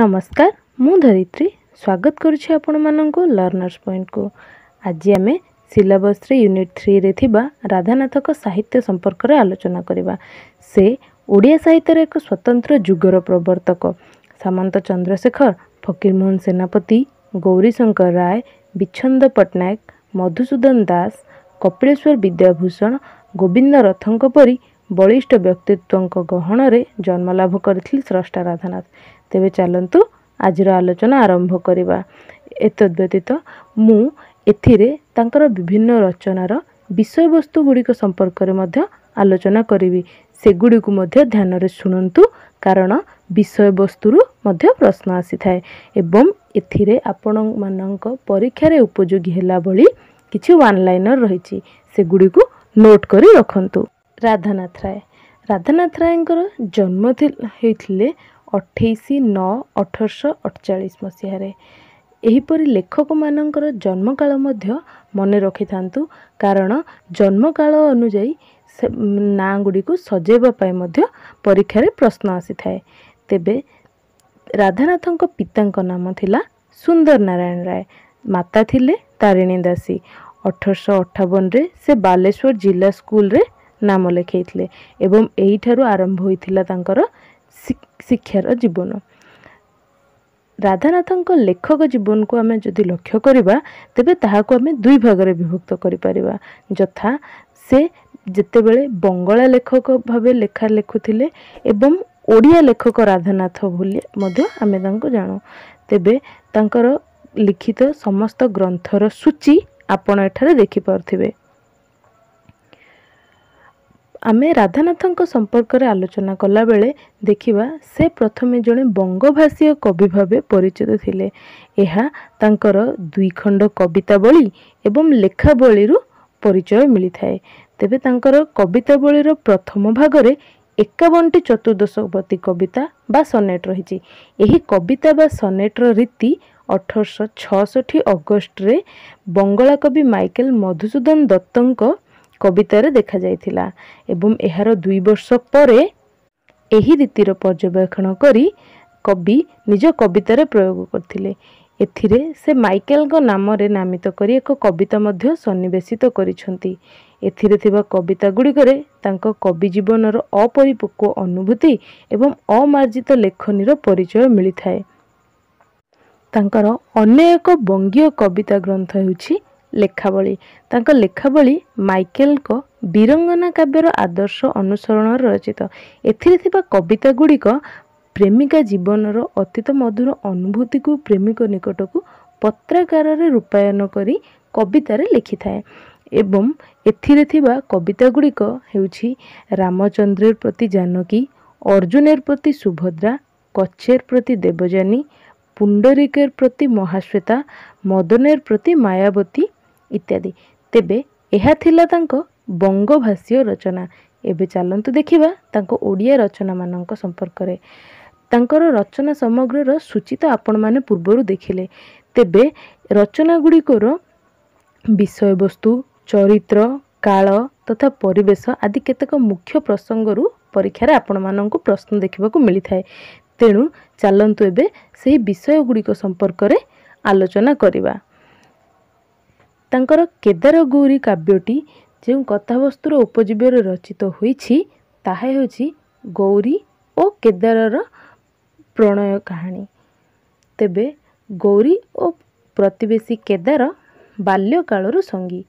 ନମସ୍କାର ମୁଁ ଧରିତ୍ରୀ ସ୍ୱାଗତ କରୁଛି ଆପଣମାନଙ୍କୁ ଲର୍ଣ୍ଣର୍ସ ପଏଣ୍ଟକୁ ଆଜି ଆମେ ସିଲାବସ୍ରେ ୟୁନିଟ୍ ଥ୍ରୀରେ ଥିବା ରାଧାନାଥଙ୍କ ସାହିତ୍ୟ ସମ୍ପର୍କରେ ଆଲୋଚନା କରିବା ସେ ଓଡ଼ିଆ ସାହିତ୍ୟର ଏକ ସ୍ୱତନ୍ତ୍ର ଯୁଗର ପ୍ରବର୍ତ୍ତକ ସାମନ୍ତ ଚନ୍ଦ୍ରଶେଖର ଫକୀରମୋହନ ସେନାପତି ଗୌରୀଶଙ୍କର ରାୟ ବିଚ୍ଛନ୍ଦ ପଟ୍ଟନାୟକ ମଧୁସୂଦନ ଦାସ କପିଳେଶ୍ୱର ବିଦ୍ୟାଭୂଷଣ ଗୋବିନ୍ଦ ରଥଙ୍କ ପରି ବଳିଷ୍ଠ ବ୍ୟକ୍ତିତ୍ୱଙ୍କ ଗହଣରେ ଜନ୍ମଲାଭ କରିଥିଲେ ସ୍ରଷ୍ଟା ରାଧାନାଥ ତେବେ ଚାଲନ୍ତୁ ଆଜିର ଆଲୋଚନା ଆରମ୍ଭ କରିବା ଏତଦ୍ ବ୍ୟତୀତ ମୁଁ ଏଥିରେ ତାଙ୍କର ବିଭିନ୍ନ ରଚନାର ବିଷୟବସ୍ତୁ ଗୁଡ଼ିକ ସମ୍ପର୍କରେ ମଧ୍ୟ ଆଲୋଚନା କରିବି ସେଗୁଡ଼ିକୁ ମଧ୍ୟ ଧ୍ୟାନରେ ଶୁଣନ୍ତୁ କାରଣ ବିଷୟବସ୍ତୁରୁ ମଧ୍ୟ ପ୍ରଶ୍ନ ଆସିଥାଏ ଏବଂ ଏଥିରେ ଆପଣମାନଙ୍କ ପରୀକ୍ଷାରେ ଉପଯୋଗୀ ହେଲା ଭଳି କିଛି ୱାନ୍ ଲାଇନର୍ ରହିଛି ସେଗୁଡ଼ିକୁ ନୋଟ୍ କରି ରଖନ୍ତୁ ରାଧାନାଥ ରାୟ ରାଧାନାଥ ରାୟଙ୍କର ଜନ୍ମ ହେଇଥିଲେ ଅଠେଇଶ ନଅ ଅଠରଶହ ଅଠଚାଳିଶ ମସିହାରେ ଏହିପରି ଲେଖକମାନଙ୍କର ଜନ୍ମକାଳ ମଧ୍ୟ ମନେ ରଖିଥାନ୍ତୁ କାରଣ ଜନ୍ମକାଳ ଅନୁଯାୟୀ ସେ ନାଁ ଗୁଡ଼ିକୁ ସଜାଇବା ପାଇଁ ମଧ୍ୟ ପରୀକ୍ଷାରେ ପ୍ରଶ୍ନ ଆସିଥାଏ ତେବେ ରାଧାନାଥଙ୍କ ପିତାଙ୍କ ନାମ ଥିଲା ସୁନ୍ଦର ନାରାୟଣ ରାୟ ମାତା ଥିଲେ ତାରିଣୀ ଦାସୀ ଅଠରଶହ ଅଠାବନରେ ସେ ବାଲେଶ୍ୱର ଜିଲ୍ଲା ସ୍କୁଲରେ ନାମ ଲେଖାଇଥିଲେ ଏବଂ ଏହିଠାରୁ ଆରମ୍ଭ ହୋଇଥିଲା ତାଙ୍କର ଶିକ୍ଷାର ଜୀବନ ରାଧାନାଥଙ୍କ ଲେଖକ ଜୀବନକୁ ଆମେ ଯଦି ଲକ୍ଷ୍ୟ କରିବା ତେବେ ତାହାକୁ ଆମେ ଦୁଇ ଭାଗରେ ବିଭକ୍ତ କରିପାରିବା ଯଥା ସେ ଯେତେବେଳେ ବଙ୍ଗଳା ଲେଖକ ଭାବେ ଲେଖା ଲେଖୁଥିଲେ ଏବଂ ଓଡ଼ିଆ ଲେଖକ ରାଧାନାଥ ବୋଲି ମଧ୍ୟ ଆମେ ତାଙ୍କୁ ଜାଣୁ ତେବେ ତାଙ୍କର ଲିଖିତ ସମସ୍ତ ଗ୍ରନ୍ଥର ସୂଚୀ ଆପଣ ଏଠାରେ ଦେଖିପାରୁଥିବେ ଆମେ ରାଧାନାଥଙ୍କ ସମ୍ପର୍କରେ ଆଲୋଚନା କଲାବେଳେ ଦେଖିବା ସେ ପ୍ରଥମେ ଜଣେ ବଙ୍ଗଭାଷୀୟ କବି ଭାବେ ପରିଚିତ ଥିଲେ ଏହା ତାଙ୍କର ଦୁଇଖଣ୍ଡ କବିତାବଳୀ ଏବଂ ଲେଖାବଳୀରୁ ପରିଚୟ ମିଳିଥାଏ ତେବେ ତାଙ୍କର କବିତାବଳୀର ପ୍ରଥମ ଭାଗରେ ଏକାବନଟି ଚତୁର୍ଦ୍ଦଶବତୀ କବିତା ବା ସନେଟ୍ ରହିଛି ଏହି କବିତା ବା ସନେଟ୍ର ରୀତି ଅଠରଶହ ଛଅଷଠି ଅଗଷ୍ଟରେ ବଙ୍ଗଳା କବି ମାଇକେଲ ମଧୁସୂଦନ ଦତ୍ତଙ୍କ କବିତାରେ ଦେଖାଯାଇଥିଲା ଏବଂ ଏହାର ଦୁଇ ବର୍ଷ ପରେ ଏହି ରୀତିର ପର୍ଯ୍ୟବେକ୍ଷଣ କରି କବି ନିଜ କବିତାରେ ପ୍ରୟୋଗ କରିଥିଲେ ଏଥିରେ ସେ ମାଇକେଲଙ୍କ ନାମରେ ନାମିତ କରି ଏକ କବିତା ମଧ୍ୟ ସନ୍ନିବେଶିତ କରିଛନ୍ତି ଏଥିରେ ଥିବା କବିତା ଗୁଡ଼ିକରେ ତାଙ୍କ କବି ଜୀବନର ଅପରିପକ୍ୱ ଅନୁଭୂତି ଏବଂ ଅମାର୍ଜିତ ଲେଖନୀର ପରିଚୟ ମିଳିଥାଏ ତାଙ୍କର ଅନ୍ୟ ଏକ ବଙ୍ଗୀୟ କବିତା ଗ୍ରନ୍ଥ ହେଉଛି ଲେଖାବଳୀ ତାଙ୍କ ଲେଖାବଳୀ ମାଇକେଲଙ୍କ ବୀରଙ୍ଗନା କାବ୍ୟର ଆଦର୍ଶ ଅନୁସରଣରେ ରଚିତ ଏଥିରେ ଥିବା କବିତାଗୁଡ଼ିକ ପ୍ରେମିକା ଜୀବନର ଅତୀତ ମଧୁର ଅନୁଭୂତିକୁ ପ୍ରେମିକ ନିକଟକୁ ପତ୍ରାକାରରେ ରୂପାୟନ କରି କବିତାରେ ଲେଖିଥାଏ ଏବଂ ଏଥିରେ ଥିବା କବିତାଗୁଡ଼ିକ ହେଉଛି ରାମଚନ୍ଦ୍ରେର ପ୍ରତି ଜାନକୀ ଅର୍ଜୁନେର ପ୍ରତି ସୁଭଦ୍ରା କଚ୍ଛେର ପ୍ରତି ଦେବଯାନୀ ପୁଣ୍ଡରିକେର ପ୍ରତି ମହାଶ୍ୱେତା ମଦନେର ପ୍ରତି ମାୟାବତୀ ଇତ୍ୟାଦି ତେବେ ଏହା ଥିଲା ତାଙ୍କ ବଙ୍ଗଭାଷୀୟ ରଚନା ଏବେ ଚାଲନ୍ତୁ ଦେଖିବା ତାଙ୍କ ଓଡ଼ିଆ ରଚନାମାନଙ୍କ ସମ୍ପର୍କରେ ତାଙ୍କର ରଚନା ସାମଗ୍ରୀର ସୂଚୀ ତ ଆପଣମାନେ ପୂର୍ବରୁ ଦେଖିଲେ ତେବେ ରଚନା ଗୁଡ଼ିକର ବିଷୟବସ୍ତୁ ଚରିତ୍ର କାଳ ତଥା ପରିବେଶ ଆଦି କେତେକ ମୁଖ୍ୟ ପ୍ରସଙ୍ଗରୁ ପରୀକ୍ଷାରେ ଆପଣମାନଙ୍କୁ ପ୍ରଶ୍ନ ଦେଖିବାକୁ ମିଳିଥାଏ ତେଣୁ ଚାଲନ୍ତୁ ଏବେ ସେହି ବିଷୟଗୁଡ଼ିକ ସମ୍ପର୍କରେ ଆଲୋଚନା କରିବା ତାଙ୍କର କେଦାର ଗୌରୀ କାବ୍ୟଟି ଯେଉଁ କଥାବସ୍ତୁର ଉପଜୀବ୍ୟରେ ରଚିତ ହୋଇଛି ତାହା ହେଉଛି ଗୌରୀ ଓ କେଦାରର ପ୍ରଣୟ କାହାଣୀ ତେବେ ଗୌରୀ ଓ ପ୍ରତିବେଶୀ କେଦାର ବାଲ୍ୟ କାଳରୁ ସଙ୍ଗୀ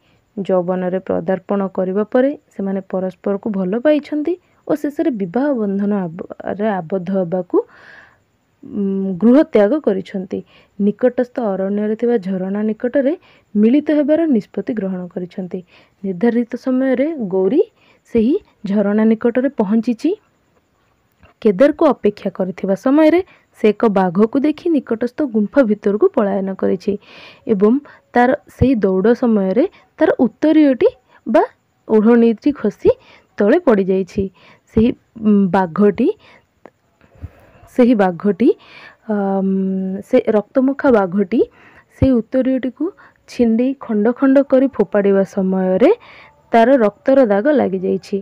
ଯୌବନରେ ପ୍ରଦାର୍ପଣ କରିବା ପରେ ସେମାନେ ପରସ୍ପରକୁ ଭଲ ପାଇଛନ୍ତି ଓ ଶେଷରେ ବିବାହ ବନ୍ଧନରେ ଆବଦ୍ଧ ହେବାକୁ ଗୃହତ୍ୟାଗ କରିଛନ୍ତି ନିକଟସ୍ଥ ଅରଣ୍ୟରେ ଥିବା ଝରଣା ନିକଟରେ ମିଳିତ ହେବାର ନିଷ୍ପତ୍ତି ଗ୍ରହଣ କରିଛନ୍ତି ନିର୍ଦ୍ଧାରିତ ସମୟରେ ଗୌରୀ ସେହି ଝରଣା ନିକଟରେ ପହଞ୍ଚିଛି କେଦାରକୁ ଅପେକ୍ଷା କରିଥିବା ସମୟରେ ସେ ଏକ ବାଘକୁ ଦେଖି ନିକଟସ୍ଥ ଗୁମ୍ଫା ଭିତରକୁ ପଳାୟନ କରିଛି ଏବଂ ତାର ସେହି ଦୌଡ଼ ସମୟରେ ତାର ଉତ୍ତରୀୟଟି ବା ଓଢ଼ଣୀଟି ଖସି ତଳେ ପଡ଼ିଯାଇଛି ସେହି ବାଘଟି ସେହି ବାଘଟି ସେ ରକ୍ତମୁଖା ବାଘଟି ସେହି ଉତ୍ତରୀୟଟିକୁ ଛିଣ୍ଡେଇ ଖଣ୍ଡ ଖଣ୍ଡ କରି ଫୋପାଡ଼ିବା ସମୟରେ ତା'ର ରକ୍ତର ଦାଗ ଲାଗିଯାଇଛି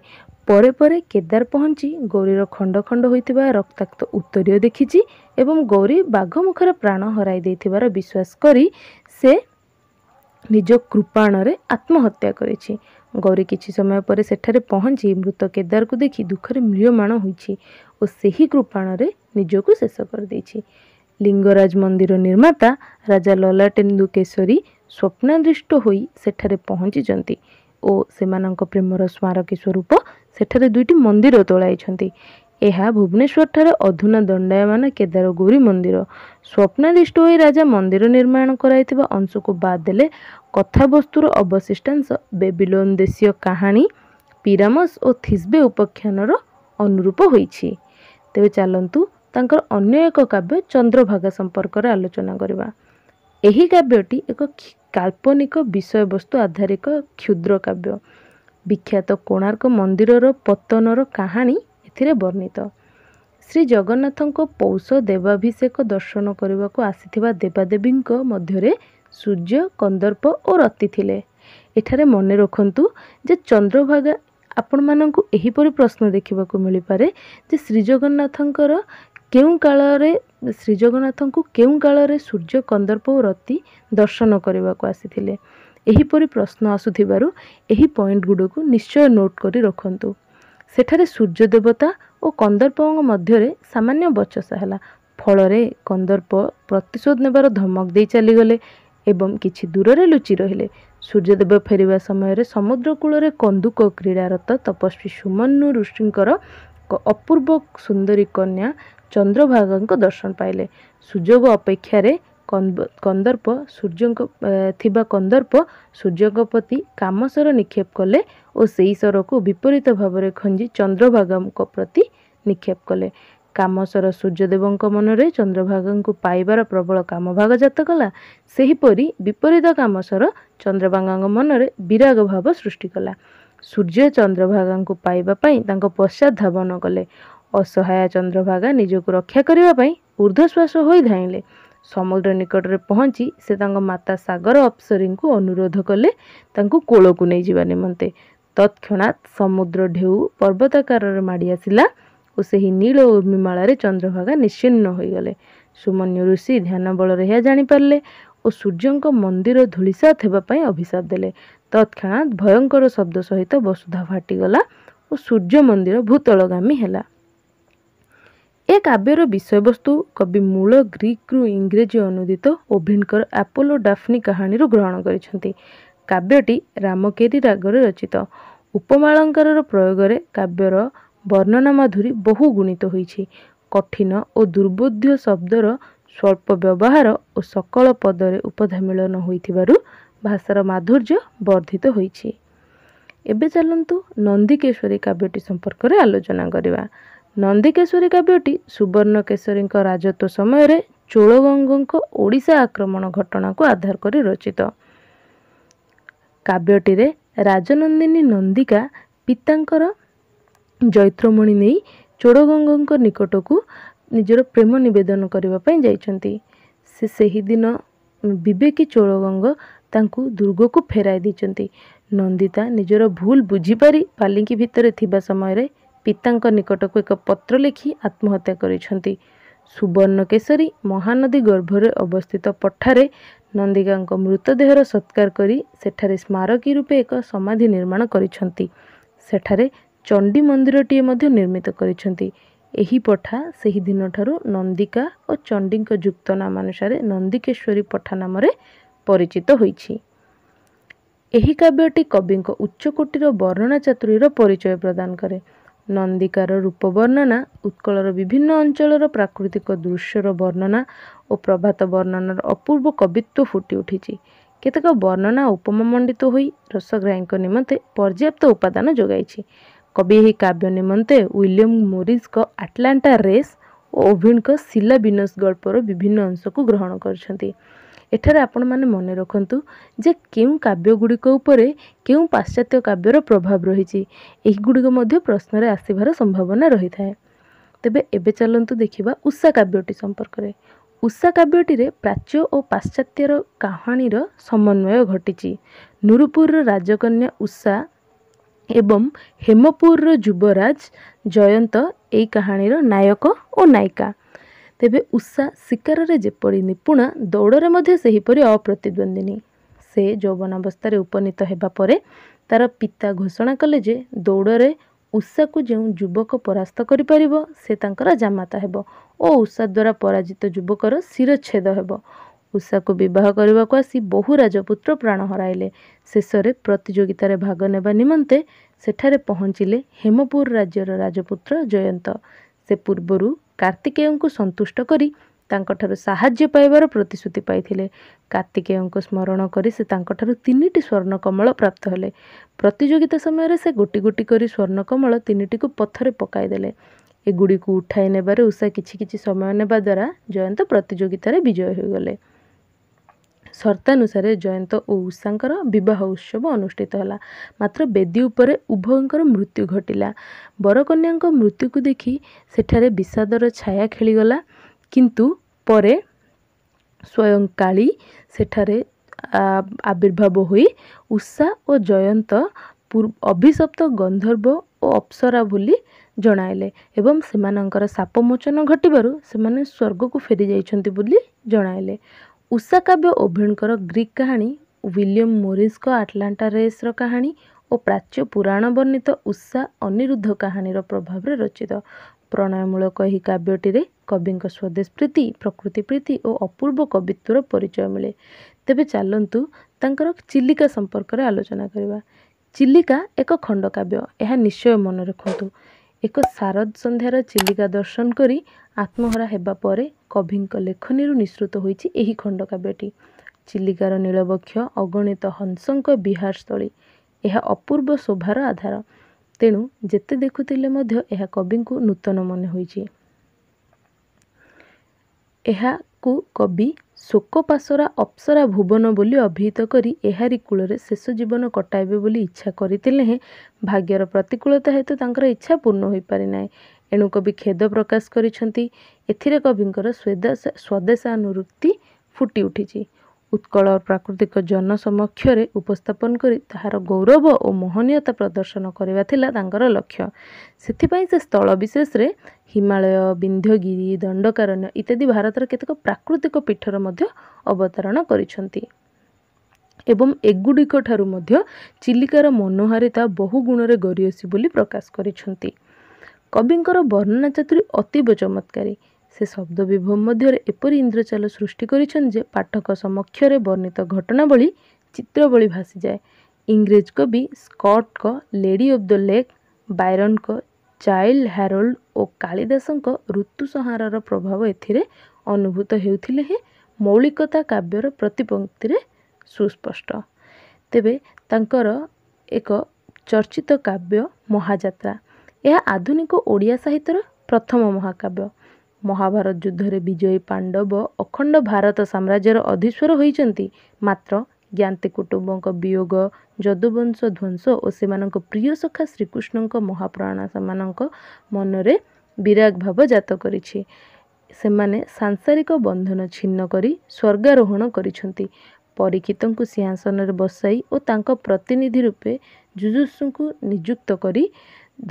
ପରେ ପରେ କେଦାର ପହଞ୍ଚି ଗୌରୀର ଖଣ୍ଡ ଖଣ୍ଡ ହୋଇଥିବା ରକ୍ତାକ୍ତ ଉତ୍ତରୀୟ ଦେଖିଛି ଏବଂ ଗୌରୀ ବାଘ ମୁଖରେ ପ୍ରାଣ ହରାଇ ଦେଇଥିବାର ବିଶ୍ୱାସ କରି ସେ ନିଜ କୃପାଣରେ ଆତ୍ମହତ୍ୟା କରିଛି ଗୌରୀ କିଛି ସମୟ ପରେ ସେଠାରେ ପହଞ୍ଚି ମୃତ କେଦାରକୁ ଦେଖି ଦୁଃଖରେ ମ୍ରିୟମାଣ ହୋଇଛି ଓ ସେହି କୃପାଣରେ ନିଜକୁ ଶେଷ କରିଦେଇଛି ଲିଙ୍ଗରାଜ ମନ୍ଦିର ନିର୍ମାତା ରାଜା ଲଲାଟେନ୍ଦୁ କେଶରୀ ସ୍ୱପ୍ନାଦିଷ୍ଟ ହୋଇ ସେଠାରେ ପହଞ୍ଚିଛନ୍ତି ଓ ସେମାନଙ୍କ ପ୍ରେମର ସ୍ମାରକୀ ସ୍ୱରୂପ ସେଠାରେ ଦୁଇଟି ମନ୍ଦିର ତୋଳାଇଛନ୍ତି ଏହା ଭୁବନେଶ୍ୱରଠାରେ ଅଧୁନା ଦଣ୍ଡାୟମାନ କେଦାର ଗୌରୀ ମନ୍ଦିର ସ୍ୱପ୍ନାଦିଷ୍ଟ ହୋଇ ରାଜା ମନ୍ଦିର ନିର୍ମାଣ କରାଇଥିବା ଅଂଶକୁ ବାଦ ଦେଲେ କଥାବସ୍ତୁର ଅବଶିଷ୍ଟାଂଶ ବେବିଲୋନ୍ ଦେଶୀୟ କାହାଣୀ ପିରାମସ୍ ଓ ଥିସ୍ବେ ଉପଖ୍ୟାନର ଅନୁରୂପ ହୋଇଛି ତେବେ ଚାଲନ୍ତୁ ତାଙ୍କର ଅନ୍ୟ ଏକ କାବ୍ୟ ଚନ୍ଦ୍ରଭାଗା ସମ୍ପର୍କରେ ଆଲୋଚନା କରିବା ଏହି କାବ୍ୟଟି ଏକ କାଳ୍ପନିକ ବିଷୟବସ୍ତୁ ଆଧାରିତ କ୍ଷୁଦ୍ର କାବ୍ୟ ବିଖ୍ୟାତ କୋଣାର୍କ ମନ୍ଦିରର ପତନର କାହାଣୀ ଏଥିରେ ବର୍ଣ୍ଣିତ ଶ୍ରୀ ଜଗନ୍ନାଥଙ୍କ ପୌଷ ଦେବାଭିଷେକ ଦର୍ଶନ କରିବାକୁ ଆସିଥିବା ଦେବାଦେବୀଙ୍କ ମଧ୍ୟରେ ସୂର୍ଯ୍ୟ କନ୍ଦର୍ପ ଓ ରତି ଥିଲେ ଏଠାରେ ମନେ ରଖନ୍ତୁ ଯେ ଚନ୍ଦ୍ରଭାଗା ଆପଣମାନଙ୍କୁ ଏହିପରି ପ୍ରଶ୍ନ ଦେଖିବାକୁ ମିଳିପାରେ ଯେ ଶ୍ରୀଜଗନ୍ନାଥଙ୍କର କେଉଁ କାଳରେ ଶ୍ରୀଜଗନ୍ନାଥଙ୍କୁ କେଉଁ କାଳରେ ସୂର୍ଯ୍ୟ କନ୍ଦର୍ପ ଓ ରତି ଦର୍ଶନ କରିବାକୁ ଆସିଥିଲେ ଏହିପରି ପ୍ରଶ୍ନ ଆସୁଥିବାରୁ ଏହି ପଏଣ୍ଟ ଗୁଡ଼ିକୁ ନିଶ୍ଚୟ ନୋଟ୍ କରି ରଖନ୍ତୁ ସେଠାରେ ସୂର୍ଯ୍ୟ ଦେବତା ଓ କନ୍ଦର୍ପଙ୍କ ମଧ୍ୟରେ ସାମାନ୍ୟ ବଚସା ହେଲା ଫଳରେ କନ୍ଦର୍ପ ପ୍ରତିଶୋଧ ନେବାର ଧମକ ଦେଇ ଚାଲିଗଲେ ଏବଂ କିଛି ଦୂରରେ ଲୁଚି ରହିଲେ ସୂର୍ଯ୍ୟଦେବ ଫେରିବା ସମୟରେ ସମୁଦ୍ରକୂଳରେ କନ୍ଦୁକ କ୍ରୀଡ଼ାରତ ତପସ୍ୱୀ ସୁମନ୍ୟୁ ଋଷିଙ୍କର ଏକ ଅପୂର୍ବ ସୁନ୍ଦରୀ କନ୍ୟା ଚନ୍ଦ୍ରଭାଗଙ୍କ ଦର୍ଶନ ପାଇଲେ ସୁଯୋଗ ଅପେକ୍ଷାରେ କନ୍ଦର୍ପ ସୂର୍ଯ୍ୟଙ୍କ ଥିବା କନ୍ଦର୍ପ ସୂର୍ଯ୍ୟଙ୍କ ପ୍ରତି କାମ କାମସର ନିକ୍ଷେପ କଲେ ଓ ସେହି ସ୍ୱରକୁ ବିପରୀତ ଭାବରେ ଖଞ୍ଜି ଚନ୍ଦ୍ରଭାଗଙ୍କ ପ୍ରତି ନିକ୍ଷେପ କଲେ କାମ କାମସର ସୂର୍ଯ୍ୟଦେବଙ୍କ ମନରେ ଚନ୍ଦ୍ରଭାଗଙ୍କୁ ପାଇବାର ପ୍ରବଳ କାମଭାଗ ଜାତ କଲା ସେହିପରି ବିପରୀତ କାମ ସ୍ୱର ଚନ୍ଦ୍ରଭାଗଙ୍କ ମନରେ ବିରାଗ ଭାବ ସୃଷ୍ଟି କଲା ସୂର୍ଯ୍ୟ ଚନ୍ଦ୍ରଭାଗାଙ୍କୁ ପାଇବା ପାଇଁ ତାଙ୍କ ପଶ୍ଚାତ ଧାବନ କଲେ ଅସହାୟ ଚନ୍ଦ୍ରଭାଗା ନିଜକୁ ରକ୍ଷା କରିବା ପାଇଁ ଉର୍ଦ୍ଧ୍ୱଶ୍ୱାସ ହୋଇ ଧାଇଁଲେ ସମୁଦ୍ର ନିକଟରେ ପହଞ୍ଚି ସେ ତାଙ୍କ ମାତା ସାଗର ଅପ୍ସରୀଙ୍କୁ ଅନୁରୋଧ କଲେ ତାଙ୍କୁ କୂଳକୁ ନେଇଯିବା ନିମନ୍ତେ ତତ୍କ୍ଷଣାତ୍ ସମୁଦ୍ର ଢେଉ ପର୍ବତାକାରରେ ମାଡ଼ି ଆସିଲା ଓ ସେହି ନୀଳ ଉର୍ମିମାଳାରେ ଚନ୍ଦ୍ରଭାଗା ନିଶ୍ଚିନ୍ନ ହୋଇଗଲେ ସୁମନ୍ୟୁ ଋଷି ଧ୍ୟାନ ବଳରେ ଏହା ଜାଣିପାରିଲେ ଓ ସୂର୍ଯ୍ୟଙ୍କ ମନ୍ଦିର ଧୂଳିସାତ ହେବା ପାଇଁ ଅଭିଶାପ ଦେଲେ ତତ୍କ୍ଷଣାତ୍ ଭୟଙ୍କର ଶବ୍ଦ ସହିତ ବସୁଧା ଫାଟିଗଲା ଓ ସୂର୍ଯ୍ୟ ମନ୍ଦିର ଭୂତଳଗାମୀ ହେଲା ଏ କାବ୍ୟର ବିଷୟବସ୍ତୁ କବି ମୂଳ ଗ୍ରୀକ୍ରୁ ଇଂରେଜୀ ଅନୁଦିତ ଓଭିନ୍ଙ୍କର ଆପୋଲୋ ଡାଫ୍ନି କାହାଣୀରୁ ଗ୍ରହଣ କରିଛନ୍ତି କାବ୍ୟଟି ରାମକେରି ରାଗରେ ରଚିତ ଉପମାଳଙ୍କାରର ପ୍ରୟୋଗରେ କାବ୍ୟର ବର୍ଣ୍ଣନା ମାଧୁରୀ ବହୁ ଗୁଣିତ ହୋଇଛି କଠିନ ଓ ଦୁର୍ବୋଧ୍ୟ ଶବ୍ଦର ସ୍ୱଳ୍ପ ବ୍ୟବହାର ଓ ସକଳ ପଦରେ ଉପଧା ମିଳନ ହୋଇଥିବାରୁ ଭାଷାର ମାଧୁର୍ଯ୍ୟ ବର୍ଦ୍ଧିତ ହୋଇଛି ଏବେ ଚାଲନ୍ତୁ ନନ୍ଦିକେଶ୍ୱରୀ କାବ୍ୟଟି ସମ୍ପର୍କରେ ଆଲୋଚନା କରିବା ନନ୍ଦିକେଶ୍ୱରୀ କାବ୍ୟଟି ସୁବର୍ଣ୍ଣ କେଶରୀଙ୍କ ରାଜତ୍ୱ ସମୟରେ ଚୋଳବଙ୍ଗଙ୍କ ଓଡ଼ିଶା ଆକ୍ରମଣ ଘଟଣାକୁ ଆଧାର କରି ରଚିତ କାବ୍ୟଟିରେ ରାଜନନ୍ଦିନୀ ନନ୍ଦିକା ପିତାଙ୍କର ଜୈତ୍ରମଣି ନେଇ ଚୋଡ଼ଗଙ୍ଗଙ୍କ ନିକଟକୁ ନିଜର ପ୍ରେମ ନିବେଦନ କରିବା ପାଇଁ ଯାଇଛନ୍ତି ସେ ସେହିଦିନ ବିବେକୀ ଚୋଳଗଙ୍ଗ ତାଙ୍କୁ ଦୁର୍ଗକୁ ଫେରାଇ ଦେଇଛନ୍ତି ନନ୍ଦିତା ନିଜର ଭୁଲ ବୁଝିପାରି ପାଲିଙ୍କି ଭିତରେ ଥିବା ସମୟରେ ପିତାଙ୍କ ନିକଟକୁ ଏକ ପତ୍ର ଲେଖି ଆତ୍ମହତ୍ୟା କରିଛନ୍ତି ସୁବର୍ଣ୍ଣ କେଶରୀ ମହାନଦୀ ଗର୍ଭରେ ଅବସ୍ଥିତ ପଠାରେ ନନ୍ଦିକାଙ୍କ ମୃତଦେହର ସତ୍କାର କରି ସେଠାରେ ସ୍ମାରକୀ ରୂପେ ଏକ ସମାଧି ନିର୍ମାଣ କରିଛନ୍ତି ସେଠାରେ ଚଣ୍ଡୀ ମନ୍ଦିରଟିଏ ମଧ୍ୟ ନିର୍ମିତ କରିଛନ୍ତି ଏହି ପଠା ସେହିଦିନଠାରୁ ନନ୍ଦିକା ଓ ଚଣ୍ଡୀଙ୍କ ଯୁକ୍ତ ନାମାନୁସାରେ ନନ୍ଦିକେଶ୍ୱରୀ ପଠା ନାମରେ ପରିଚିତ ହୋଇଛି ଏହି କାବ୍ୟଟି କବିଙ୍କ ଉଚ୍ଚକୋଟୀର ବର୍ଣ୍ଣନା ଚାତୁରୀର ପରିଚୟ ପ୍ରଦାନ କରେ ନନ୍ଦିକାର ରୂପ ବର୍ଣ୍ଣନା ଉତ୍କଳର ବିଭିନ୍ନ ଅଞ୍ଚଳର ପ୍ରାକୃତିକ ଦୃଶ୍ୟର ବର୍ଣ୍ଣନା ଓ ପ୍ରଭାତ ବର୍ଣ୍ଣନାର ଅପୂର୍ବ କବିତ୍ୱ ଫୁଟି ଉଠିଛି କେତେକ ବର୍ଣ୍ଣନା ଉପମମଣ୍ଡିତ ହୋଇ ରସଗ୍ରାହୀଙ୍କ ନିମନ୍ତେ ପର୍ଯ୍ୟାପ୍ତ ଉପାଦାନ ଯୋଗାଇଛି କବି ଏହି କାବ୍ୟ ନିମନ୍ତେ ୱିଲିୟମ୍ ମୋରିଜ୍ଙ୍କ ଆଟ୍ଲାଣ୍ଟା ରେସ୍ ଓ ଓଭିଣ୍ଡଙ୍କ ସିଲା ଗଳ୍ପର ବିଭିନ୍ନ ଅଂଶକୁ ଗ୍ରହଣ କରିଛନ୍ତି ଏଠାରେ ଆପଣମାନେ ମନେ ରଖନ୍ତୁ ଯେ କେଉଁ କାବ୍ୟଗୁଡ଼ିକ ଉପରେ କେଉଁ ପାଶ୍ଚାତ୍ୟ କାବ୍ୟର ପ୍ରଭାବ ରହିଛି ଏହିଗୁଡ଼ିକ ମଧ୍ୟ ପ୍ରଶ୍ନରେ ଆସିବାର ସମ୍ଭାବନା ରହିଥାଏ ତେବେ ଏବେ ଚାଲନ୍ତୁ ଦେଖିବା ଉଷା କାବ୍ୟଟି ସମ୍ପର୍କରେ ଉଷା କାବ୍ୟଟିରେ ପ୍ରାଚ୍ୟ ଓ ପାଶ୍ଚାତ୍ୟର କାହାଣୀର ସମନ୍ୱୟ ଘଟିଛି ନୁରୁପୁରର ରାଜକନ୍ୟା ଉଷା ଏବଂ ହେମପୁରର ଯୁବରାଜ ଜୟନ୍ତ ଏହି କାହାଣୀର ନାୟକ ଓ ନାୟିକା ତେବେ ଉଷା ଶିକାରରେ ଯେପରି ନିପୁଣା ଦୌଡ଼ରେ ମଧ୍ୟ ସେହିପରି ଅପ୍ରତିଦ୍ୱନ୍ଦିନୀ ସେ ଯୌବନାବସ୍ଥାରେ ଉପନୀତ ହେବା ପରେ ତା'ର ପିତା ଘୋଷଣା କଲେ ଯେ ଦୌଡ଼ରେ ଉଷାକୁ ଯେଉଁ ଯୁବକ ପରାସ୍ତ କରିପାରିବ ସେ ତାଙ୍କର ଜାମାତା ହେବ ଓ ଉଷା ଦ୍ୱାରା ପରାଜିତ ଯୁବକର ଶିରଚ୍ଛେଦ ହେବ ଉଷାକୁ ବିବାହ କରିବାକୁ ଆସି ବହୁ ରାଜପୁତ୍ର ପ୍ରାଣ ହରାଇଲେ ଶେଷରେ ପ୍ରତିଯୋଗିତାରେ ଭାଗ ନେବା ନିମନ୍ତେ ସେଠାରେ ପହଞ୍ଚିଲେ ହେମପୁର ରାଜ୍ୟର ରାଜପୁତ୍ର ଜୟନ୍ତ ସେ ପୂର୍ବରୁ କାର୍ତ୍ତିକେୟଙ୍କୁ ସନ୍ତୁଷ୍ଟ କରି ତାଙ୍କଠାରୁ ସାହାଯ୍ୟ ପାଇବାର ପ୍ରତିଶ୍ରୁତି ପାଇଥିଲେ କାର୍ତ୍ତିକେୟଙ୍କୁ ସ୍ମରଣ କରି ସେ ତାଙ୍କଠାରୁ ତିନିଟି ସ୍ୱର୍ଣ୍ଣ କମଳ ପ୍ରାପ୍ତ ହେଲେ ପ୍ରତିଯୋଗିତା ସମୟରେ ସେ ଗୋଟି ଗୋଟି କରି ସ୍ୱର୍ଣ୍ଣ କମଳ ତିନିଟିକୁ ପଥରେ ପକାଇଦେଲେ ଏଗୁଡ଼ିକୁ ଉଠାଇ ନେବାରେ ଉଷା କିଛି କିଛି ସମୟ ନେବା ଦ୍ୱାରା ଜୟନ୍ତ ପ୍ରତିଯୋଗିତାରେ ବିଜୟ ହୋଇଗଲେ ସର୍ତ୍ତାନୁସାରେ ଜୟନ୍ତ ଓ ଉଷାଙ୍କର ବିବାହ ଉତ୍ସବ ଅନୁଷ୍ଠିତ ହେଲା ମାତ୍ର ବେଦୀ ଉପରେ ଉଭୟଙ୍କର ମୃତ୍ୟୁ ଘଟିଲା ବରକନ୍ୟାଙ୍କ ମୃତ୍ୟୁକୁ ଦେଖି ସେଠାରେ ବିଷାଦର ଛାୟା ଖେଳିଗଲା କିନ୍ତୁ ପରେ ସ୍ୱୟଂ କାଳୀ ସେଠାରେ ଆବିର୍ଭାବ ହୋଇ ଉଷା ଓ ଜୟନ୍ତ ଅଭିଶପ୍ତ ଗନ୍ଧର୍ବ ଓ ଅପ୍ସରା ବୋଲି ଜଣାଇଲେ ଏବଂ ସେମାନଙ୍କର ସାପମୋଚନ ଘଟିବାରୁ ସେମାନେ ସ୍ୱର୍ଗକୁ ଫେରିଯାଇଛନ୍ତି ବୋଲି ଜଣାଇଲେ ଉଷା କାବ୍ୟ ଓଭେଣ୍ଡଙ୍କର ଗ୍ରୀକ୍ କାହାଣୀ ୱିଲିୟମ୍ ମୋରିସ୍ଙ୍କ ଆଟଲାଣ୍ଟା ରେସ୍ର କାହାଣୀ ଓ ପ୍ରାଚ୍ୟ ପୁରାଣ ବର୍ଣ୍ଣିତ ଉଷା ଅନିରୁଦ୍ଧ କାହାଣୀର ପ୍ରଭାବରେ ରଚିତ ପ୍ରଣୟମୂଳକ ଏହି କାବ୍ୟଟିରେ କବିଙ୍କ ସ୍ୱଦେଶ ପ୍ରୀତି ପ୍ରକୃତି ପ୍ରୀତି ଓ ଅପୂର୍ବ କବିତ୍ୱର ପରିଚୟ ମିଳେ ତେବେ ଚାଲନ୍ତୁ ତାଙ୍କର ଚିଲିକା ସମ୍ପର୍କରେ ଆଲୋଚନା କରିବା ଚିଲିକା ଏକ ଖଣ୍ଡକାବ୍ୟ ଏହା ନିଶ୍ଚୟ ମନେ ରଖନ୍ତୁ ଏକ ଶାରଦ ସନ୍ଧ୍ୟାର ଚିଲିକା ଦର୍ଶନ କରି ଆତ୍ମହରା ହେବା ପରେ କଭିଙ୍କ ଲେଖନୀରୁ ନିସୃତ ହୋଇଛି ଏହି ଖଣ୍ଡକାବ୍ୟଟି ଚିଲିକାର ନୀଳବକ୍ଷ ଅଗଣିତ ହଂସଙ୍କ ବିହାରସ୍ଥଳୀ ଏହା ଅପୂର୍ବ ଶୋଭାର ଆଧାର ତେଣୁ ଯେତେ ଦେଖୁଥିଲେ ମଧ୍ୟ ଏହା କବିଙ୍କୁ ନୂତନ ମନେ ହୋଇଛି ଏହାକୁ କବି ଶୋକପାସରା ଅପ୍ସରା ଭୁବନ ବୋଲି ଅଭିହିତ କରି ଏହାରି କୂଳରେ ଶେଷ ଜୀବନ କଟାଇବେ ବୋଲି ଇଚ୍ଛା କରିଥିଲେ ହେଁ ଭାଗ୍ୟର ପ୍ରତିକୂଳତା ହେତୁ ତାଙ୍କର ଇଚ୍ଛା ପୂର୍ଣ୍ଣ ହୋଇପାରିନାହିଁ ଏଣୁ କବି ଖେଦ ପ୍ରକାଶ କରିଛନ୍ତି ଏଥିରେ କବିଙ୍କର ସ୍ୱଦେଶାନୁରକ୍ତି ଫୁଟି ଉଠିଛି ଉତ୍କଳ ପ୍ରାକୃତିକ ଜନସମକ୍ଷରେ ଉପସ୍ଥାପନ କରି ତାହାର ଗୌରବ ଓ ମୋହନୀୟତା ପ୍ରଦର୍ଶନ କରିବା ଥିଲା ତାଙ୍କର ଲକ୍ଷ୍ୟ ସେଥିପାଇଁ ସେ ସ୍ଥଳ ବିଶେଷରେ ହିମାଳୟ ବିନ୍ଧ୍ୟଗିରି ଦଣ୍ଡକାରଣ୍ୟ ଇତ୍ୟାଦି ଭାରତର କେତେକ ପ୍ରାକୃତିକ ପୀଠର ମଧ୍ୟ ଅବତାରଣ କରିଛନ୍ତି ଏବଂ ଏଗୁଡ଼ିକ ଠାରୁ ମଧ୍ୟ ଚିଲିକାର ମନୋହାରିତା ବହୁ ଗୁଣରେ ଗରିଅସି ବୋଲି ପ୍ରକାଶ କରିଛନ୍ତି କବିଙ୍କର ବର୍ଣ୍ଣନା ଚାତୁରୀ ଅତୀବ ଚମତ୍କାରୀ ସେ ଶବ୍ଦ ବିଭବ ମଧ୍ୟରେ ଏପରି ଇନ୍ଦ୍ରଚାଲ ସୃଷ୍ଟି କରିଛନ୍ତି ଯେ ପାଠକ ସମକ୍ଷରେ ବର୍ଣ୍ଣିତ ଘଟଣାବଳୀ ଚିତ୍ରବଳୀ ଭାସିଯାଏ ଇଂରେଜ କବି ସ୍କଟ୍ଙ୍କ ଲେଡ଼ି ଅଫ୍ ଦ ଲେକ୍ ବାଇରନ୍ଙ୍କ ଚାଇଲ୍ଡ ହ୍ୟାରୋଲ୍ଡ ଓ କାଳିଦାସଙ୍କ ଋତୁ ସଂହାରର ପ୍ରଭାବ ଏଥିରେ ଅନୁଭୂତ ହେଉଥିଲେ ହେଁ ମୌଳିକତା କାବ୍ୟର ପ୍ରତିପଙ୍କ୍ତିରେ ସୁସ୍ପଷ୍ଟ ତେବେ ତାଙ୍କର ଏକ ଚର୍ଚ୍ଚିତ କାବ୍ୟ ମହାଯାତ୍ରା ଏହା ଆଧୁନିକ ଓଡ଼ିଆ ସାହିତ୍ୟର ପ୍ରଥମ ମହାକାବ୍ୟ ମହାଭାରତ ଯୁଦ୍ଧରେ ବିଜୟୀ ପାଣ୍ଡବ ଅଖଣ୍ଡ ଭାରତ ସାମ୍ରାଜ୍ୟର ଅଧୀଶ୍ୱର ହୋଇଛନ୍ତି ମାତ୍ର ଜ୍ଞାନ୍ତି କୁଟୁମ୍ବଙ୍କ ବିୟୋଗ ଯଦୁବଂଶ ଧ୍ୱଂସ ଓ ସେମାନଙ୍କ ପ୍ରିୟ ସଖା ଶ୍ରୀକୃଷ୍ଣଙ୍କ ମହାପ୍ରାଣ ସେମାନଙ୍କ ମନରେ ବିରାଗ ଭାବ ଜାତ କରିଛି ସେମାନେ ସାଂସାରିକ ବନ୍ଧନ ଛିନ୍ନ କରି ସ୍ୱର୍ଗାରୋହଣ କରିଛନ୍ତି ପରୀକ୍ଷିତଙ୍କୁ ସିଂହାସନରେ ବସାଇ ଓ ତାଙ୍କ ପ୍ରତିନିଧି ରୂପେ ଯୁଯୁତ୍ସୁଙ୍କୁ ନିଯୁକ୍ତ କରି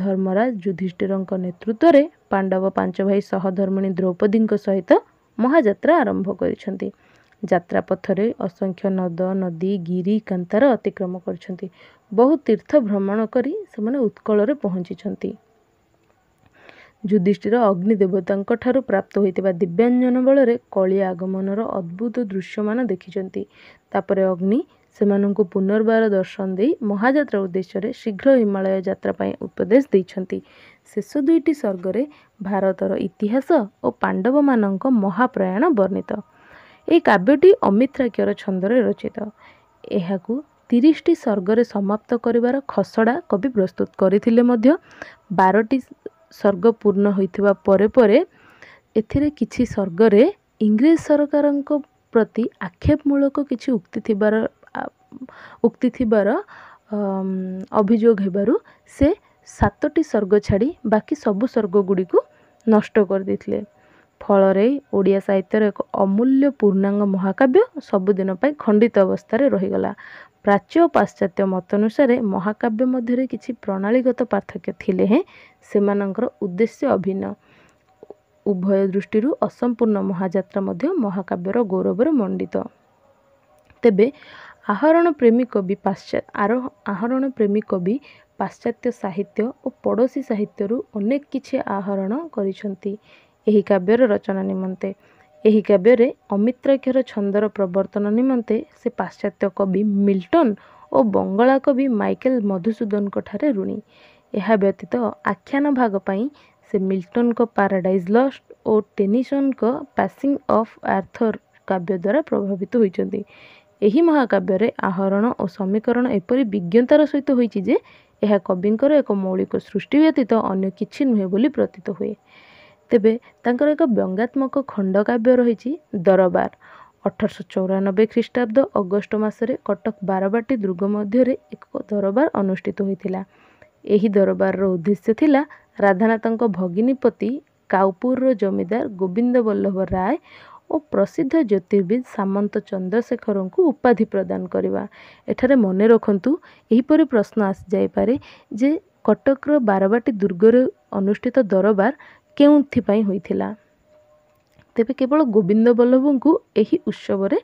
ଧର୍ମରାଜ ଯୁଧିଷ୍ଠିରଙ୍କ ନେତୃତ୍ୱରେ ପାଣ୍ଡବ ପାଞ୍ଚ ଭାଇ ସହଧର୍ମିଣୀ ଦ୍ରୌପଦୀଙ୍କ ସହିତ ମହାଯାତ୍ରା ଆରମ୍ଭ କରିଛନ୍ତି ଯାତ୍ରା ପଥରେ ଅସଂଖ୍ୟ ନଦ ନଦୀ ଗିରି କାନ୍ତାର ଅତିକ୍ରମ କରିଛନ୍ତି ବହୁ ତୀର୍ଥ ଭ୍ରମଣ କରି ସେମାନେ ଉତ୍କଳରେ ପହଞ୍ଚିଛନ୍ତି ଯୁଧିଷ୍ଠିର ଅଗ୍ନି ଦେବତାଙ୍କଠାରୁ ପ୍ରାପ୍ତ ହୋଇଥିବା ଦିବ୍ୟାଞ୍ଜନ ବଳରେ କଳିଆ ଆଗମନର ଅଦ୍ଭୁତ ଦୃଶ୍ୟମାନ ଦେଖିଛନ୍ତି ତାପରେ ଅଗ୍ନି ସେମାନଙ୍କୁ ପୁନର୍ବାର ଦର୍ଶନ ଦେଇ ମହାଯାତ୍ରା ଉଦ୍ଦେଶ୍ୟରେ ଶୀଘ୍ର ହିମାଳୟ ଯାତ୍ରା ପାଇଁ ଉପଦେଶ ଦେଇଛନ୍ତି ଶେଷ ଦୁଇଟି ସ୍ୱର୍ଗରେ ଭାରତର ଇତିହାସ ଓ ପାଣ୍ଡବମାନଙ୍କ ମହାପ୍ରୟାଣ ବର୍ଣ୍ଣିତ ଏହି କାବ୍ୟଟି ଅମିତ୍ରାକ୍ଷର ଛନ୍ଦରେ ରଚିତ ଏହାକୁ ତିରିଶଟି ସ୍ୱର୍ଗରେ ସମାପ୍ତ କରିବାର ଖସଡ଼ା କବି ପ୍ରସ୍ତୁତ କରିଥିଲେ ମଧ୍ୟ ବାରଟି ସ୍ୱର୍ଗ ପୂର୍ଣ୍ଣ ହୋଇଥିବା ପରେ ପରେ ଏଥିରେ କିଛି ସ୍ୱର୍ଗରେ ଇଂରେଜ ସରକାରଙ୍କ ପ୍ରତି ଆକ୍ଷେପମୂଳକ କିଛି ଉକ୍ତି ଥିବାର ଉକ୍ତି ଥିବାର ଅଭିଯୋଗ ହେବାରୁ ସେ ସାତଟି ସ୍ୱର୍ଗ ଛାଡ଼ି ବାକି ସବୁ ସ୍ୱର୍ଗ ଗୁଡ଼ିକୁ ନଷ୍ଟ କରିଦେଇଥିଲେ ଫଳରେ ଓଡ଼ିଆ ସାହିତ୍ୟର ଏକ ଅମୂଲ୍ୟ ପୂର୍ଣ୍ଣାଙ୍ଗ ମହାକାବ୍ୟ ସବୁଦିନ ପାଇଁ ଖଣ୍ଡିତ ଅବସ୍ଥାରେ ରହିଗଲା ପ୍ରାଚ୍ୟ ପାଶ୍ଚାତ୍ୟ ମତ ଅନୁସାରେ ମହାକାବ୍ୟ ମଧ୍ୟରେ କିଛି ପ୍ରଣାଳୀଗତ ପାର୍ଥକ୍ୟ ଥିଲେ ହେଁ ସେମାନଙ୍କର ଉଦ୍ଦେଶ୍ୟ ଅଭିନ୍ନ ଉଭୟ ଦୃଷ୍ଟିରୁ ଅସମ୍ପୂର୍ଣ୍ଣ ମହାଯାତ୍ରା ମଧ୍ୟ ମହାକାବ୍ୟର ଗୌରବରେ ମଣ୍ଡିତ ତେବେ ଆହରଣ ପ୍ରେମୀ କବି ପାଶ୍ଚାତ୍ ଆରୋହ ଆହରଣ ପ୍ରେମୀ କବି ପାଶ୍ଚାତ୍ୟ ସାହିତ୍ୟ ଓ ପଡ଼ୋଶୀ ସାହିତ୍ୟରୁ ଅନେକ କିଛି ଆହରଣ କରିଛନ୍ତି ଏହି କାବ୍ୟର ରଚନା ନିମନ୍ତେ ଏହି କାବ୍ୟରେ ଅମିତ୍ରାକ୍ଷର ଛନ୍ଦର ପ୍ରବର୍ତ୍ତନ ନିମନ୍ତେ ସେ ପାଶ୍ଚାତ୍ୟ କବି ମିଲଟନ୍ ଓ ବଙ୍ଗଳା କବି ମାଇକେଲ ମଧୁସୂଦନଙ୍କ ଠାରେ ଋଣୀ ଏହା ବ୍ୟତୀତ ଆଖ୍ୟାନ ଭାଗ ପାଇଁ ସେ ମିଲଟନ୍ଙ୍କ ପାରାଡାଇଜ୍ ଲଷ୍ଟ ଓ ଟେନିସନ୍ଙ୍କ ପାସିଂ ଅଫ୍ ଆର୍ଥର କାବ୍ୟ ଦ୍ୱାରା ପ୍ରଭାବିତ ହୋଇଛନ୍ତି ଏହି ମହାକାବ୍ୟରେ ଆହରଣ ଓ ସମୀକରଣ ଏପରି ବିଜ୍ଞତାର ସହିତ ହୋଇଛି ଯେ ଏହା କବିଙ୍କର ଏକ ମୌଳିକ ସୃଷ୍ଟି ବ୍ୟତୀତ ଅନ୍ୟ କିଛି ନୁହେଁ ବୋଲି ପ୍ରତୀତ ହୁଏ ତେବେ ତାଙ୍କର ଏକ ବ୍ୟଙ୍ଗାତ୍ମକ ଖଣ୍ଡକାବ୍ୟ ରହିଛି ଦରବାର ଅଠରଶହ ଚଉରାନବେ ଖ୍ରୀଷ୍ଟାବ୍ଦ ଅଗଷ୍ଟ ମାସରେ କଟକ ବାରବାଟୀ ଦୁର୍ଗ ମଧ୍ୟରେ ଏକ ଦରବାର ଅନୁଷ୍ଠିତ ହୋଇଥିଲା ଏହି ଦରବାରର ଉଦ୍ଦେଶ୍ୟ ଥିଲା ରାଧାନାଥଙ୍କ ଭଗିନୀପତି କାଉପୁରର ଜମିଦାର ଗୋବିନ୍ଦ ବଲ୍ଲଭ ରାୟ ଓ ପ୍ରସିଦ୍ଧ ଜ୍ୟୋତିର୍ବିଦ ସାମନ୍ତ ଚନ୍ଦ୍ରଶେଖରଙ୍କୁ ଉପାଧି ପ୍ରଦାନ କରିବା ଏଠାରେ ମନେ ରଖନ୍ତୁ ଏହିପରି ପ୍ରଶ୍ନ ଆସିଯାଇପାରେ ଯେ କଟକର ବାରବାଟୀ ଦୁର୍ଗରେ ଅନୁଷ୍ଠିତ ଦରବାର କେଉଁଥିପାଇଁ ହୋଇଥିଲା ତେବେ କେବଳ ଗୋବିନ୍ଦ ବଲ୍ଲଭଙ୍କୁ ଏହି ଉତ୍ସବରେ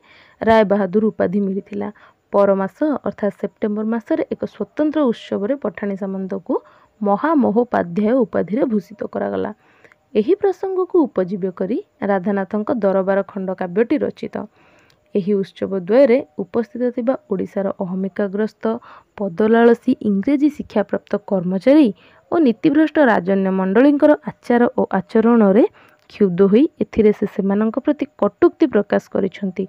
ରାୟ ବାହାଦୁର ଉପାଧି ମିଳିଥିଲା ପର ମାସ ଅର୍ଥାତ୍ ସେପ୍ଟେମ୍ବର ମାସରେ ଏକ ସ୍ୱତନ୍ତ୍ର ଉତ୍ସବରେ ପଠାଣି ସାମନ୍ତଙ୍କୁ ମହାମହୋପାଧ୍ୟାୟ ଉପାଧିରେ ଭୂଷିତ କରାଗଲା ଏହି ପ୍ରସଙ୍ଗକୁ ଉପଜୀବ୍ୟ କରି ରାଧାନାଥଙ୍କ ଦରବାର ଖଣ୍ଡକାବ୍ୟଟି ରଚିତ ଏହି ଉତ୍ସବ ଦ୍ୱୟରେ ଉପସ୍ଥିତ ଥିବା ଓଡ଼ିଶାର ଅହମିକାଗ୍ରସ୍ତ ପଦଲାଳସୀ ଇଂରେଜୀ ଶିକ୍ଷାପ୍ରାପ୍ତ କର୍ମଚାରୀ ଓ ନୀତିଭ୍ରଷ୍ଟ ରାଜନ୍ୟ ମଣ୍ଡଳୀଙ୍କର ଆଚାର ଓ ଆଚରଣରେ କ୍ଷୁବ୍ଧ ହୋଇ ଏଥିରେ ସେ ସେମାନଙ୍କ ପ୍ରତି କଟୁକ୍ତି ପ୍ରକାଶ କରିଛନ୍ତି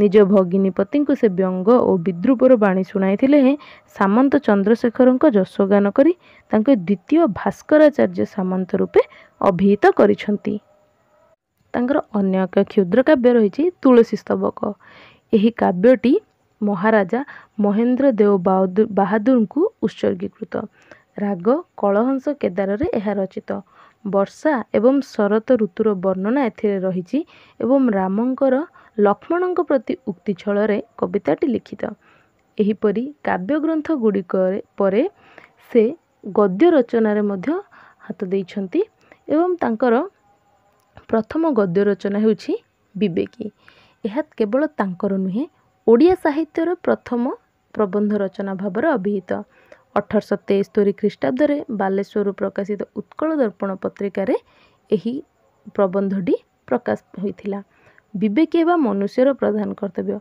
ନିଜ ଭଗିନୀ ପତିଙ୍କୁ ସେ ବ୍ୟଙ୍ଗ ଓ ବିଦ୍ରୁପର ବାଣୀ ଶୁଣାଇଥିଲେ ହେଁ ସାମନ୍ତ ଚନ୍ଦ୍ରଶେଖରଙ୍କ ଯଶଗାନ କରି ତାଙ୍କୁ ଦ୍ୱିତୀୟ ଭାସ୍କରାଚାର୍ଯ୍ୟ ସାମନ୍ତ ରୂପେ ଅଭିହିତ କରିଛନ୍ତି ତାଙ୍କର ଅନ୍ୟ ଏକ କ୍ଷୁଦ୍ର କାବ୍ୟ ରହିଛି ତୁଳସୀ ସ୍ତବକ ଏହି କାବ୍ୟଟି ମହାରାଜା ମହେନ୍ଦ୍ର ଦେଓ ବାହାଦୁରଙ୍କୁ ଉତ୍ସର୍ଗୀକୃତ ରାଗ କଳହଂସ କେଦାରରେ ଏହା ରଚିତ ବର୍ଷା ଏବଂ ଶରତ ଋତୁର ବର୍ଣ୍ଣନା ଏଥିରେ ରହିଛି ଏବଂ ରାମଙ୍କର ଲକ୍ଷ୍ମଣଙ୍କ ପ୍ରତି ଉକ୍ତି ଛଳରେ କବିତାଟି ଲିଖିତ ଏହିପରି କାବ୍ୟ ଗ୍ରନ୍ଥ ଗୁଡ଼ିକରେ ପରେ ସେ ଗଦ୍ୟ ରଚନାରେ ମଧ୍ୟ ହାତ ଦେଇଛନ୍ତି ଏବଂ ତାଙ୍କର ପ୍ରଥମ ଗଦ୍ୟ ରଚନା ହେଉଛି ବିବେକୀ ଏହା କେବଳ ତାଙ୍କର ନୁହେଁ ଓଡ଼ିଆ ସାହିତ୍ୟର ପ୍ରଥମ ପ୍ରବନ୍ଧ ରଚନା ଭାବରେ ଅଭିହିତ ଅଠରଶହ ତେସ୍ତୋରି ଖ୍ରୀଷ୍ଟାବ୍ଦରେ ବାଲେଶ୍ୱରରୁ ପ୍ରକାଶିତ ଉତ୍କଳ ଦର୍ପଣ ପତ୍ରିକାରେ ଏହି ପ୍ରବନ୍ଧଟି ପ୍ରକାଶ ହୋଇଥିଲା ବିବେକୀ ହେବା ମନୁଷ୍ୟର ପ୍ରଧାନ କର୍ତ୍ତବ୍ୟ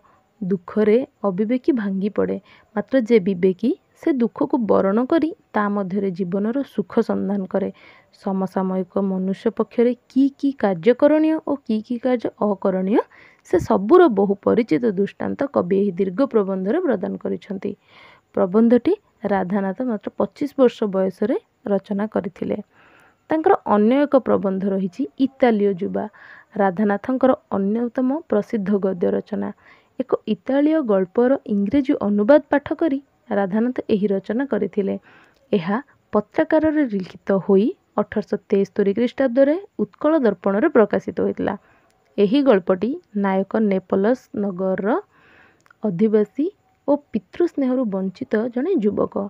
ଦୁଃଖରେ ଅବିବେକୀ ଭାଙ୍ଗି ପଡ଼େ ମାତ୍ର ଯେ ବିବେକୀ ସେ ଦୁଃଖକୁ ବରଣ କରି ତା ମଧ୍ୟରେ ଜୀବନର ସୁଖ ସନ୍ଧାନ କରେ ସମସାମୟିକ ମନୁଷ୍ୟ ପକ୍ଷରେ କି କି କାର୍ଯ୍ୟ କରଣୀୟ ଓ କି କି କାର୍ଯ୍ୟ ଅକରଣୀୟ ସେ ସବୁର ବହୁ ପରିଚିତ ଦୃଷ୍ଟାନ୍ତ କବି ଏହି ଦୀର୍ଘ ପ୍ରବନ୍ଧରେ ପ୍ରଦାନ କରିଛନ୍ତି ପ୍ରବନ୍ଧଟି ରାଧାନାଥ ମାତ୍ର ପଚିଶ ବର୍ଷ ବୟସରେ ରଚନା କରିଥିଲେ ତାଙ୍କର ଅନ୍ୟ ଏକ ପ୍ରବନ୍ଧ ରହିଛି ଇତାଲୀୟ ଯୁବା ରାଧାନାଥଙ୍କର ଅନ୍ୟତମ ପ୍ରସିଦ୍ଧ ଗଦ୍ୟ ରଚନା ଏକ ଇତାଳୀୟ ଗଳ୍ପର ଇଂରେଜୀ ଅନୁବାଦ ପାଠ କରି ରାଧାନାଥ ଏହି ରଚନା କରିଥିଲେ ଏହା ପତ୍ରକାରରେ ଲିଖିତ ହୋଇ ଅଠରଶହ ତେସ୍ତୋରି ଖ୍ରୀଷ୍ଟାବ୍ଦରେ ଉତ୍କଳ ଦର୍ପଣରେ ପ୍ରକାଶିତ ହୋଇଥିଲା ଏହି ଗଳ୍ପଟି ନାୟକ ନେପଲସ ନଗରର ଅଧିବାସୀ ଓ ପିତୃସ୍ନେହରୁ ବଞ୍ଚିତ ଜଣେ ଯୁବକ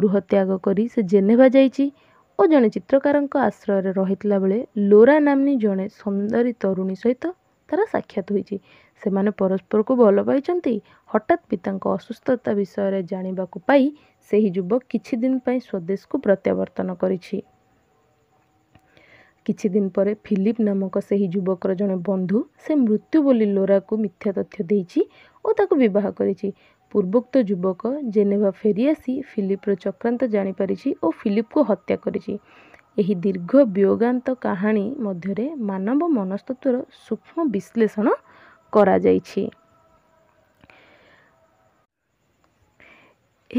ଗୃହତ୍ୟାଗ କରି ସେ ଜେନେଭା ଯାଇଛି ଓ ଜଣେ ଚିତ୍ରକାରଙ୍କ ଆଶ୍ରୟରେ ରହିଥିଲା ବେଳେ ଲୋରା ନାମ୍ନୀ ଜଣେ ସୁନ୍ଦରୀ ତରୁଣୀ ସହିତ ତାର ସାକ୍ଷାତ ହୋଇଛି ସେମାନେ ପରସ୍ପରକୁ ଭଲ ପାଇଛନ୍ତି ହଠାତ୍ ପିତାଙ୍କ ଅସୁସ୍ଥତା ବିଷୟରେ ଜାଣିବାକୁ ପାଇ ସେହି ଯୁବକ କିଛି ଦିନ ପାଇଁ ସ୍ୱଦେଶକୁ ପ୍ରତ୍ୟାବର୍ତ୍ତନ କରିଛି କିଛି ଦିନ ପରେ ଫିଲିପ୍ ନାମକ ସେହି ଯୁବକର ଜଣେ ବନ୍ଧୁ ସେ ମୃତ୍ୟୁ ବୋଲି ଲୋରାକୁ ମିଥ୍ୟା ତଥ୍ୟ ଦେଇଛି ଓ ତାକୁ ବିବାହ କରିଛି ପୂର୍ବୋକ୍ତ ଯୁବକ ଜେନେଭା ଫେରିଆସି ଫିଲିପ୍ର ଚକ୍ରାନ୍ତ ଜାଣିପାରିଛି ଓ ଫିଲିପ୍କୁ ହତ୍ୟା କରିଛି ଏହି ଦୀର୍ଘ ବିୟୋଗାନ୍ତ କାହାଣୀ ମଧ୍ୟରେ ମାନବ ମନସ୍ତତ୍ଵର ସୂକ୍ଷ୍ମ ବିଶ୍ଳେଷଣ କରାଯାଇଛି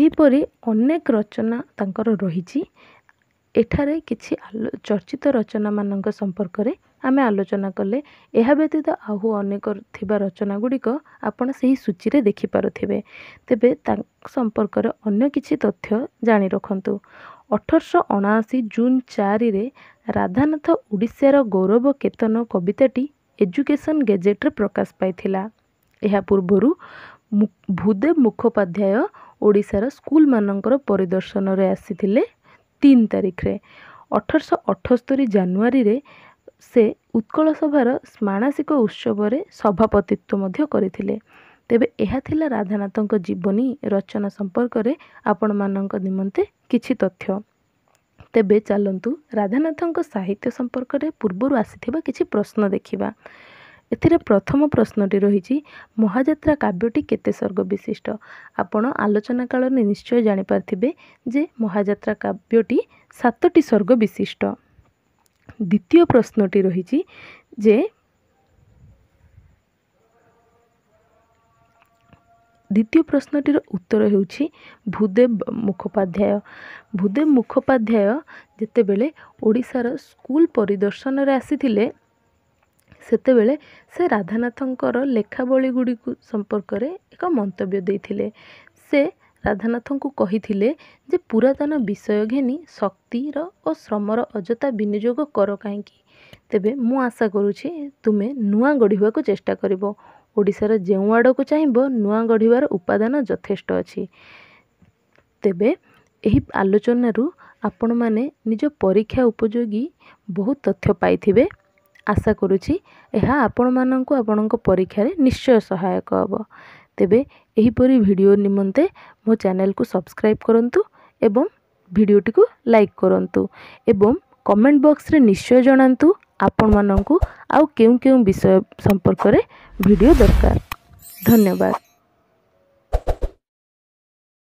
ଏହିପରି ଅନେକ ରଚନା ତାଙ୍କର ରହିଛି ଏଠାରେ କିଛି ଆଲୋ ଚର୍ଚ୍ଚିତ ରଚନାମାନଙ୍କ ସମ୍ପର୍କରେ ଆମେ ଆଲୋଚନା କଲେ ଏହା ବ୍ୟତୀତ ଆହୁ ଅନେକ ଥିବା ରଚନା ଗୁଡ଼ିକ ଆପଣ ସେହି ସୂଚୀରେ ଦେଖିପାରୁଥିବେ ତେବେ ତାଙ୍କ ସମ୍ପର୍କରେ ଅନ୍ୟ କିଛି ତଥ୍ୟ ଜାଣି ରଖନ୍ତୁ ଅଠରଶହ ଅଣାଅଶୀ ଜୁନ୍ ଚାରିରେ ରାଧାନାଥ ଓଡ଼ିଶାର ଗୌରବ କେତନ କବିତାଟି ଏଜୁକେସନ୍ ଗେଜେଟ୍ରେ ପ୍ରକାଶ ପାଇଥିଲା ଏହା ପୂର୍ବରୁ ଭୂଦେବ ମୁଖୋପାଧ୍ୟାୟ ଓଡ଼ିଶାର ସ୍କୁଲମାନଙ୍କର ପରିଦର୍ଶନରେ ଆସିଥିଲେ ତିନି ତାରିଖରେ ଅଠରଶହ ଅଠସ୍ତରୀ ଜାନୁଆରୀରେ ସେ ଉତ୍କଳ ସଭାର ମାନସିକ ଉତ୍ସବରେ ସଭାପତିତ୍ୱ ମଧ୍ୟ କରିଥିଲେ ତେବେ ଏହା ଥିଲା ରାଧାନାଥଙ୍କ ଜୀବନୀ ରଚନା ସମ୍ପର୍କରେ ଆପଣମାନଙ୍କ ନିମନ୍ତେ କିଛି ତଥ୍ୟ ତେବେ ଚାଲନ୍ତୁ ରାଧାନାଥଙ୍କ ସାହିତ୍ୟ ସମ୍ପର୍କରେ ପୂର୍ବରୁ ଆସିଥିବା କିଛି ପ୍ରଶ୍ନ ଦେଖିବା ଏଥିରେ ପ୍ରଥମ ପ୍ରଶ୍ନଟି ରହିଛି ମହାଯାତ୍ରା କାବ୍ୟଟି କେତେ ସ୍ୱର୍ଗ ବିଶିଷ୍ଟ ଆପଣ ଆଲୋଚନା କାଳରେ ନିଶ୍ଚୟ ଜାଣିପାରିଥିବେ ଯେ ମହାଯାତ୍ରା କାବ୍ୟଟି ସାତଟି ସ୍ୱର୍ଗ ବିଶିଷ୍ଟ দ্বিতীয় প্রশ্নটি রয়েছে যে দ্বিতীয় প্রশ্নটির উত্তর ହେଉଛି ভূদেব মুখোপাধ্যায় ভূদেব মুখোপাধ্যায় যেତେବେଳେ ଓଡ଼ିଶାର ସ୍କୁଲ ପରିଦର୍ଶନରେ ଆସିଥିଲେ ସେତେବେଳେ ସେ ରାଧାନାଥଙ୍କର ଲେଖାବଳୀ ଗୁଡ଼ିକୁ ସମ୍ପର୍କରେ ଏକ ମନ୍ତବ୍ୟ ଦେଇଥିଲେ ସେ ରାଧାନାଥଙ୍କୁ କହିଥିଲେ ଯେ ପୁରାତନ ବିଷୟ ଘେନି ଶକ୍ତିର ଓ ଶ୍ରମର ଅଯଥା ବିନିଯୋଗ କର କାହିଁକି ତେବେ ମୁଁ ଆଶା କରୁଛି ତୁମେ ନୂଆ ଗଢ଼ିବାକୁ ଚେଷ୍ଟା କରିବ ଓଡ଼ିଶାର ଯେଉଁ ଆଡ଼କୁ ଚାହିଁବ ନୂଆ ଗଢ଼ିବାର ଉପାଦାନ ଯଥେଷ୍ଟ ଅଛି ତେବେ ଏହି ଆଲୋଚନାରୁ ଆପଣମାନେ ନିଜ ପରୀକ୍ଷା ଉପଯୋଗୀ ବହୁତ ତଥ୍ୟ ପାଇଥିବେ ଆଶା କରୁଛି ଏହା ଆପଣମାନଙ୍କୁ ଆପଣଙ୍କ ପରୀକ୍ଷାରେ ନିଶ୍ଚୟ ସହାୟକ ହେବ ତେବେ ଏହିପରି ଭିଡ଼ିଓ ନିମନ୍ତେ ମୋ ଚ୍ୟାନେଲକୁ ସବସ୍କ୍ରାଇବ୍ କରନ୍ତୁ ଏବଂ ଭିଡ଼ିଓଟିକୁ ଲାଇକ୍ କରନ୍ତୁ ଏବଂ କମେଣ୍ଟ ବକ୍ସରେ ନିଶ୍ଚୟ ଜଣାନ୍ତୁ ଆପଣମାନଙ୍କୁ ଆଉ କେଉଁ କେଉଁ ବିଷୟ ସମ୍ପର୍କରେ ଭିଡ଼ିଓ ଦରକାର ଧନ୍ୟବାଦ